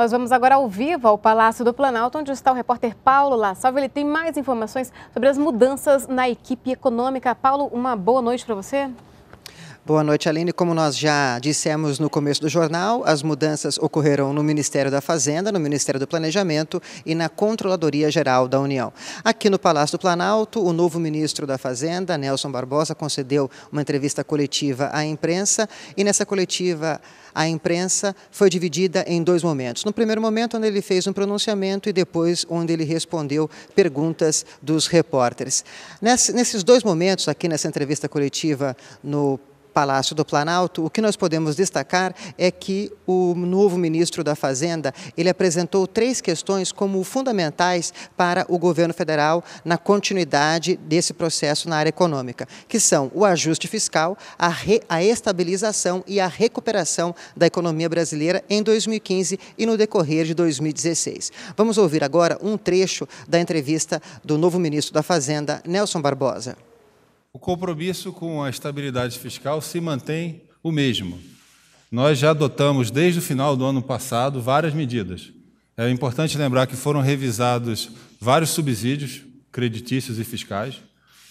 Nós vamos agora ao vivo ao Palácio do Planalto, onde está o repórter Paulo Lassalva. Ele tem mais informações sobre as mudanças na equipe econômica. Paulo, uma boa noite para você. Boa noite, Aline. Como nós já dissemos no começo do jornal, as mudanças ocorreram no Ministério da Fazenda, no Ministério do Planejamento e na Controladoria Geral da União. Aqui no Palácio do Planalto, o novo ministro da Fazenda, Nelson Barbosa, concedeu uma entrevista coletiva à imprensa e nessa coletiva a imprensa foi dividida em dois momentos. No primeiro momento, onde ele fez um pronunciamento e depois onde ele respondeu perguntas dos repórteres. Nesses dois momentos, aqui nessa entrevista coletiva no Palácio do Planalto, o que nós podemos destacar é que o novo ministro da Fazenda, ele apresentou três questões como fundamentais para o governo federal na continuidade desse processo na área econômica, que são o ajuste fiscal, a, re, a estabilização e a recuperação da economia brasileira em 2015 e no decorrer de 2016. Vamos ouvir agora um trecho da entrevista do novo ministro da Fazenda, Nelson Barbosa o compromisso com a estabilidade fiscal se mantém o mesmo. Nós já adotamos desde o final do ano passado várias medidas. É importante lembrar que foram revisados vários subsídios creditícios e fiscais,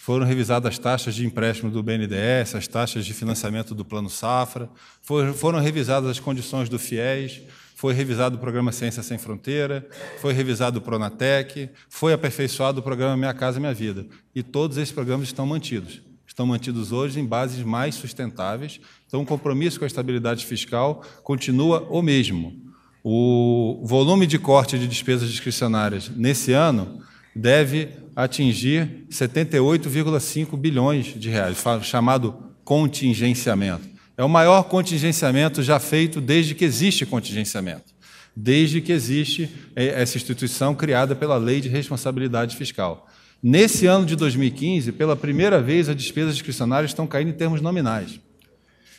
foram revisadas as taxas de empréstimo do BNDES, as taxas de financiamento do Plano Safra, foram revisadas as condições do FIES, foi revisado o programa Ciência Sem Fronteira, foi revisado o Pronatec, foi aperfeiçoado o programa Minha Casa Minha Vida. E todos esses programas estão mantidos. Estão mantidos hoje em bases mais sustentáveis. Então, o compromisso com a estabilidade fiscal continua o mesmo. O volume de corte de despesas discricionárias nesse ano deve atingir 78,5 bilhões de reais, chamado contingenciamento. É o maior contingenciamento já feito desde que existe contingenciamento, desde que existe é, essa instituição criada pela Lei de Responsabilidade Fiscal. Nesse ano de 2015, pela primeira vez, as despesas discricionárias estão caindo em termos nominais.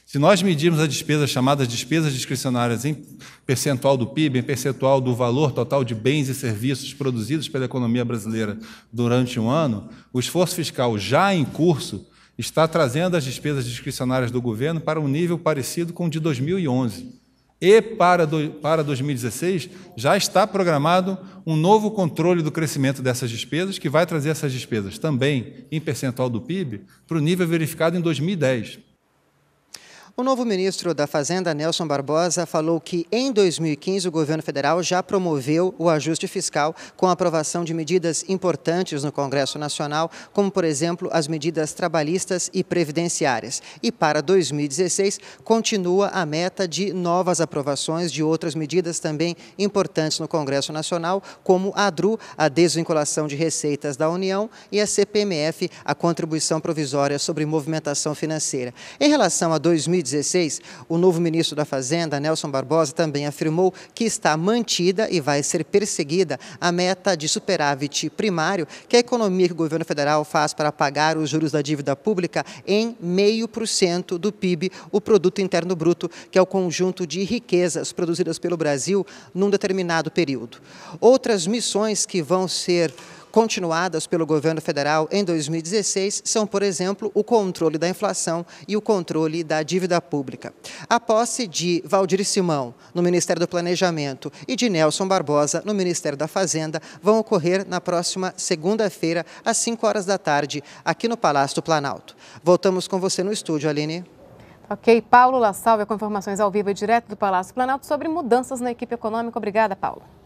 Se nós medirmos as despesas chamadas despesas discricionárias em percentual do PIB, em percentual do valor total de bens e serviços produzidos pela economia brasileira durante um ano, o esforço fiscal já em curso está trazendo as despesas discricionárias do governo para um nível parecido com o de 2011. E para, do, para 2016 já está programado um novo controle do crescimento dessas despesas, que vai trazer essas despesas também em percentual do PIB para o nível verificado em 2010. O novo ministro da Fazenda, Nelson Barbosa, falou que em 2015 o governo federal já promoveu o ajuste fiscal com a aprovação de medidas importantes no Congresso Nacional, como, por exemplo, as medidas trabalhistas e previdenciárias. E para 2016, continua a meta de novas aprovações de outras medidas também importantes no Congresso Nacional, como a DRU, a desvinculação de receitas da União, e a CPMF, a contribuição provisória sobre movimentação financeira. Em relação a 2016, 2016, o novo ministro da Fazenda, Nelson Barbosa, também afirmou que está mantida e vai ser perseguida a meta de superávit primário que a economia que o governo federal faz para pagar os juros da dívida pública em meio por cento do PIB, o Produto Interno Bruto, que é o conjunto de riquezas produzidas pelo Brasil num determinado período. Outras missões que vão ser continuadas pelo governo federal em 2016 são, por exemplo, o controle da inflação e o controle da dívida pública. A posse de Valdir Simão no Ministério do Planejamento e de Nelson Barbosa no Ministério da Fazenda vão ocorrer na próxima segunda-feira, às 5 horas da tarde, aqui no Palácio do Planalto. Voltamos com você no estúdio, Aline. Ok, Paulo La com informações ao vivo e direto do Palácio Planalto sobre mudanças na equipe econômica. Obrigada, Paulo.